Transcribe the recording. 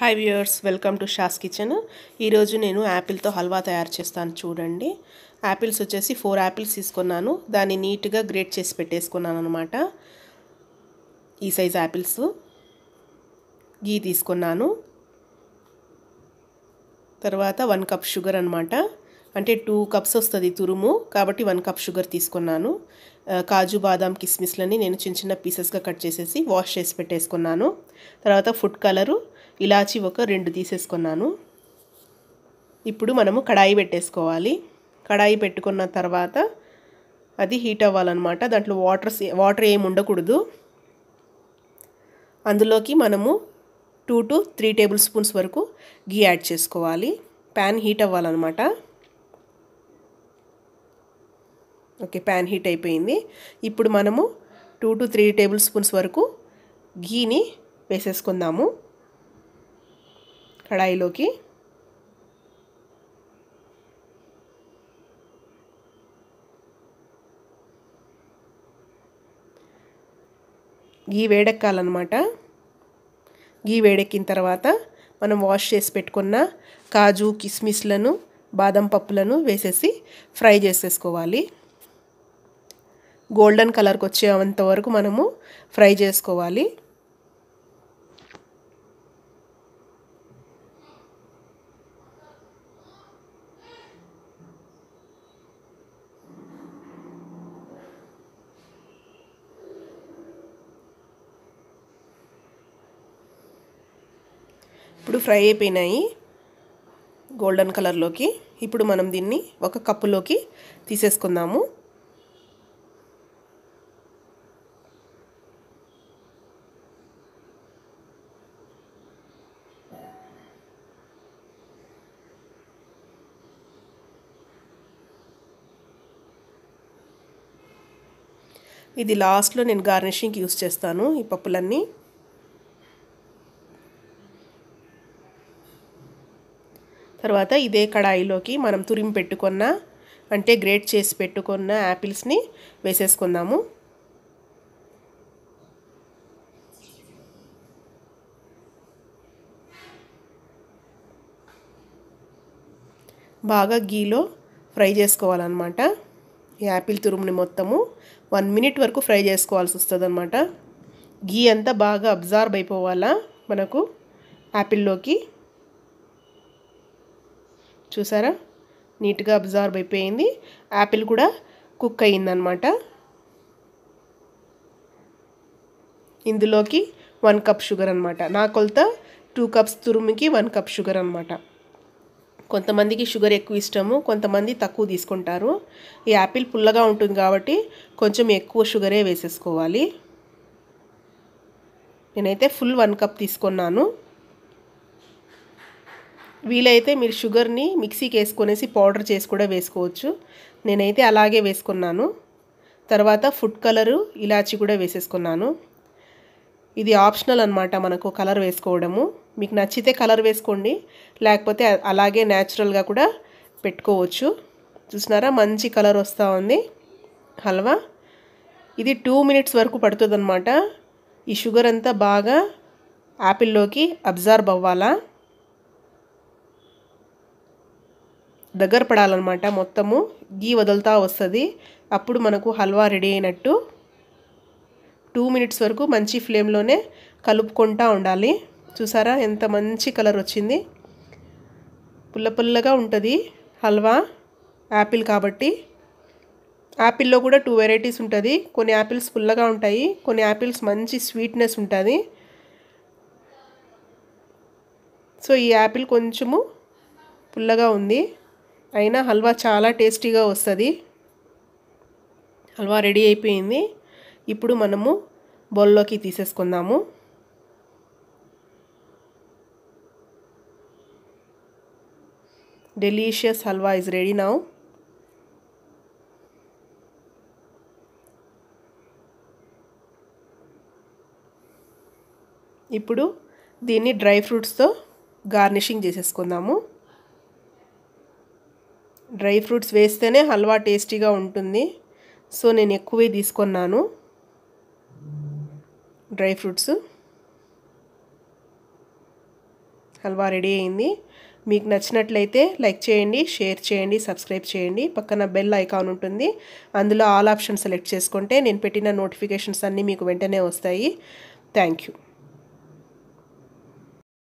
hi viewers welcome to షాస్ kitchen ఈరోజు నేను యాపిల్తో హల్వా తయారు చేస్తాను చూడండి యాపిల్స్ వచ్చేసి ఫోర్ యాపిల్స్ తీసుకున్నాను దాన్ని నీట్గా గ్రేట్ చేసి పెట్టేసుకున్నాను అనమాట ఈ సైజ్ యాపిల్స్ గీ తీసుకున్నాను తర్వాత వన్ కప్ షుగర్ అనమాట అంటే టూ కప్స్ వస్తుంది తురుము కాబట్టి వన్ కప్ షుగర్ తీసుకున్నాను కాజు బాదాం కిస్మిస్లని నేను చిన్న చిన్న పీసెస్గా కట్ చేసేసి వాష్ చేసి పెట్టేసుకున్నాను తర్వాత ఫుడ్ కలరు ఇలాచి ఒక రెండు తీసేసుకున్నాను ఇప్పుడు మనము కడాయి పెట్టేసుకోవాలి కడాయి పెట్టుకున్న తర్వాత అది హీట్ అవ్వాలన్నమాట దాంట్లో వాటర్ వాటర్ ఏమి ఉండకూడదు అందులోకి మనము two to three tablespoons వరకు గీ యాడ్ చేసుకోవాలి ప్యాన్ హీట్ అవ్వాలన్నమాట ఓకే ప్యాన్ హీట్ అయిపోయింది ఇప్పుడు మనము two to three tablespoons వరకు గీని వేసేసుకుందాము కడాయిలోకి గీ వేడెక్కాలన్నమాట గీ వేడెక్కిన తర్వాత మనం వాష్ చేసి పెట్టుకున్న కాజు కిస్మిస్లను బాదం పప్పులను వేసేసి ఫ్రై చేసేసుకోవాలి గోల్డెన్ కలర్కి వచ్చేంత వరకు మనము ఫ్రై చేసుకోవాలి ఇప్పుడు ఫ్రై అయిపోయినాయి గోల్డెన్ కలర్లోకి ఇప్పుడు మనం దీన్ని ఒక కప్పులోకి తీసేసుకుందాము ఇది లాస్ట్లో నేను గార్నిషింగ్కి యూస్ చేస్తాను ఈ పప్పులన్నీ తర్వాత ఇదే కడాయిలోకి మనం తురిమి పెట్టుకున్న అంటే గ్రేట్ చేసి పెట్టుకున్న యాపిల్స్ని వేసేసుకుందాము బాగా గీలో ఫ్రై చేసుకోవాలన్నమాట యాపిల్ తురుముని మొత్తము వన్ మినిట్ వరకు ఫ్రై చేసుకోవాల్సి వస్తుంది అనమాట గీ అంతా బాగా అబ్జార్బ్ అయిపోవాలా మనకు యాపిల్లోకి చూసారా నీట్గా అబ్జార్బ్ అయిపోయింది యాపిల్ కూడా కుక్ అయిందనమాట ఇందులోకి వన్ కప్ షుగర్ అనమాట నా కొలత టూ కప్స్ తురుముకి వన్ కప్ షుగర్ అనమాట కొంతమందికి షుగర్ ఎక్కువ ఇష్టము కొంతమంది తక్కువ తీసుకుంటారు ఈ యాపిల్ పుల్లగా ఉంటుంది కాబట్టి కొంచెం ఎక్కువ షుగరే వేసేసుకోవాలి నేనైతే ఫుల్ వన్ కప్ తీసుకున్నాను వీలైతే మీరు షుగర్ని మిక్సీకి వేసుకొనేసి పౌడర్ చేసి కూడా వేసుకోవచ్చు నేనైతే అలాగే వేసుకున్నాను తర్వాత ఫుడ్ కలరు ఇలాచి కూడా వేసేసుకున్నాను ఇది ఆప్షనల్ అనమాట మనకు కలర్ వేసుకోవడము మీకు నచ్చితే కలర్ వేసుకోండి లేకపోతే అలాగే న్యాచురల్గా కూడా పెట్టుకోవచ్చు చూసినారా మంచి కలర్ వస్తూ ఉంది హల్వా ఇది టూ మినిట్స్ వరకు పడుతుంది ఈ షుగర్ అంతా బాగా యాపిల్లోకి అబ్జార్బ్ అవ్వాలా దగ్గర పడాలన్నమాట మొత్తము గీ వదులుతూ వస్తుంది అప్పుడు మనకు హల్వా రెడీ అయినట్టు టూ మినిట్స్ వరకు మంచి ఫ్లేమ్లోనే కలుపుకుంటా ఉండాలి చూసారా ఎంత మంచి కలర్ వచ్చింది పుల్ల పుల్లగా ఉంటుంది హల్వా యాపిల్ కాబట్టి యాపిల్లో కూడా టూ వెరైటీస్ ఉంటుంది కొన్ని యాపిల్స్ పుల్లగా ఉంటాయి కొన్ని యాపిల్స్ మంచి స్వీట్నెస్ ఉంటుంది సో ఈ యాపిల్ కొంచెము పుల్లగా ఉంది అయినా హల్వా చాలా టేస్టీగా వస్తుంది హల్వా రెడీ అయిపోయింది ఇప్పుడు మనము బౌల్లోకి తీసేసుకుందాము delicious halwa is ready now ఇప్పుడు దీన్ని డ్రై ఫ్రూట్స్తో గార్నిషింగ్ చేసేసుకుందాము డ్రై ఫ్రూట్స్ వేస్తేనే హల్వా టేస్టీగా ఉంటుంది సో నేను ఎక్కువే తీసుకున్నాను డ్రై ఫ్రూట్స్ హల్వా రెడీ అయింది మీకు నచ్చినట్లయితే లైక్ చేయండి షేర్ చేయండి సబ్స్క్రైబ్ చేయండి పక్కన బెల్ ఐకాన్ ఉంటుంది అందులో ఆల్ ఆప్షన్ సెలెక్ట్ చేసుకుంటే నేను పెట్టిన నోటిఫికేషన్స్ అన్నీ మీకు వెంటనే వస్తాయి థ్యాంక్ యూ